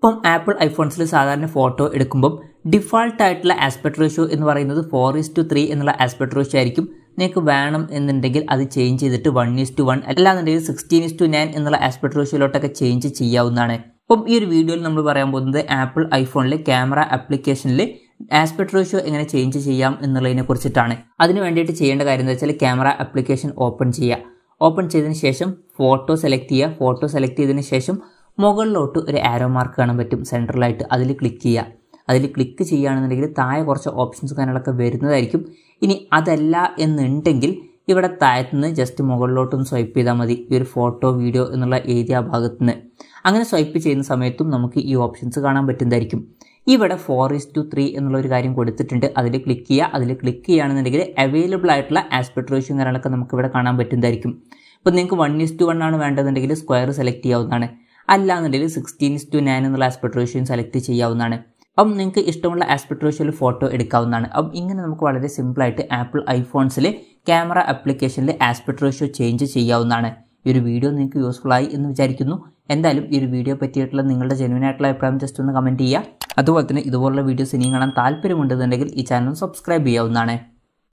ഇപ്പം ആപ്പിൾ ഐഫോൺസിൽ സാധാരണ ഫോട്ടോ എടുക്കുമ്പം ഡിഫോൾട്ട് ആയിട്ടുള്ള ആസ്പെക്ട് റേഷ്യോ എന്ന് പറയുന്നത് ഫോർ ഈസ് ടു ത്രീ എന്നുള്ള ആസ്പെക്ട് റേഷ്യോ ആയിരിക്കും നിങ്ങൾക്ക് വേണം എന്നുണ്ടെങ്കിൽ അത് ചേഞ്ച് ചെയ്തിട്ട് വൺ ഈസ് ടു വൺ അല്ലാന്നുണ്ടെങ്കിൽ സിക്സ്റ്റീൻ ഈസ് ടു നയൻ എന്നുള്ള ആസ്പെക്ട് റേഷ്യോയിലോട്ടൊക്കെ ചേഞ്ച് ചെയ്യാവുന്നതാണ് അപ്പം ഈ ഒരു വീഡിയോയിൽ നമ്മൾ പറയാൻ പോകുന്നത് ആപ്പിൾ ഐഫോണിലെ ക്യാമറ ആപ്ലിക്കേഷനിൽ ആസ്പെക്ട് റേഷ്യോ എങ്ങനെ ചേഞ്ച് ചെയ്യാം എന്നുള്ളതിനെ കുറിച്ചിട്ടാണ് അതിന് വേണ്ടിയിട്ട് ചെയ്യേണ്ട കാര്യം എന്ന് വെച്ചാൽ ക്യാമറ ആപ്ലിക്കേഷൻ ഓപ്പൺ ചെയ്യുക ഓപ്പൺ ചെയ്തതിന് ശേഷം ഫോട്ടോ സെലക്ട് ചെയ്യുക ഫോട്ടോ സെലക്ട് ചെയ്തതിന് ശേഷം മുകളിലോട്ട് ഒരു ആരോ മാർക്ക് കാണാൻ പറ്റും സെൻട്രലായിട്ട് അതിൽ ക്ലിക്ക് ചെയ്യുക അതിൽ ക്ലിക്ക് ചെയ്യുകയാണെന്നുണ്ടെങ്കിൽ താഴെ കുറച്ച് ഓപ്ഷൻസ് കാര്യങ്ങളൊക്കെ വരുന്നതായിരിക്കും ഇനി അതല്ല എന്നുണ്ടെങ്കിൽ ഇവിടെ നിന്ന് ജസ്റ്റ് മുകളിലോട്ടൊന്ന് സ്വൈപ്പ് ചെയ്താൽ മതി ഈ ഒരു ഫോട്ടോ വീഡിയോ എന്നുള്ള ഏരിയ ഭാഗത്തു നിന്ന് അങ്ങനെ സ്വൈപ്പ് ചെയ്യുന്ന സമയത്തും നമുക്ക് ഈ ഓപ്ഷൻസ് കാണാൻ പറ്റുന്നതായിരിക്കും ഇവിടെ ഫോർ ഇസ് ടു ത്രീ എന്നുള്ള ഒരു കാര്യം കൊടുത്തിട്ടുണ്ട് അതിൽ ക്ലിക്ക് ചെയ്യുക അതിൽ ക്ലിക്ക് ചെയ്യുകയാണെന്നുണ്ടെങ്കിൽ അവൈലബിൾ ആയിട്ടുള്ള ആസ്പെക്ട് റേഷ്യം കാര്യങ്ങളൊക്കെ നമുക്ക് ഇവിടെ കാണാൻ പറ്റുന്നതായിരിക്കും ഇപ്പോൾ നിങ്ങൾക്ക് വൺ ഇസ് ടു വൺ ആണ് വേണ്ടതെന്നുണ്ടെങ്കിൽ സ്ക്വയർ സെലക്ട് ചെയ്യാവുന്നതാണ് അല്ലാന്നുണ്ടെങ്കിൽ സിക്സ്റ്റീൻസ് ടു നയൻ എന്നുള്ള ആസ്പെക്ട് റേഷ്യോ സെലക്ട് ചെയ്യാവുന്നതാണ് അപ്പം നിങ്ങൾക്ക് ഇഷ്ടമുള്ള ആസ്പെക്ട് റേഷ്യോയിൽ ഫോട്ടോ എടുക്കാവുന്നതാണ് അപ്പം ഇങ്ങനെ നമുക്ക് വളരെ സിമ്പിളായിട്ട് ആപ്പിൾ ഐഫോൺസിൽ ക്യാമറ ആപ്ലിക്കേഷനിൽ ആസ്പെക്ട് റേഷ്യോ ചേഞ്ച് ചെയ്യാവുന്നതാണ് ഈ ഒരു വീഡിയോ നിങ്ങൾക്ക് യൂസ്ഫുൾ ആയി എന്ന് വിചാരിക്കുന്നു എന്തായാലും ഈ ഒരു വീഡിയോ പറ്റിയിട്ടുള്ള നിങ്ങളുടെ ജെനുവൻ ആയിട്ടുള്ള അഭിപ്രായം ജസ്റ്റ് ഒന്ന് കമൻറ്റ് ചെയ്യുക അതുപോലെ തന്നെ ഇതുപോലുള്ള വീഡിയോസ് ഇനിയും കാണാൻ താല്പര്യമുണ്ടെന്നുണ്ടെങ്കിൽ ഈ ചാനൽ സബ്സ്ക്രൈബ് ചെയ്യാവുന്നതാണ്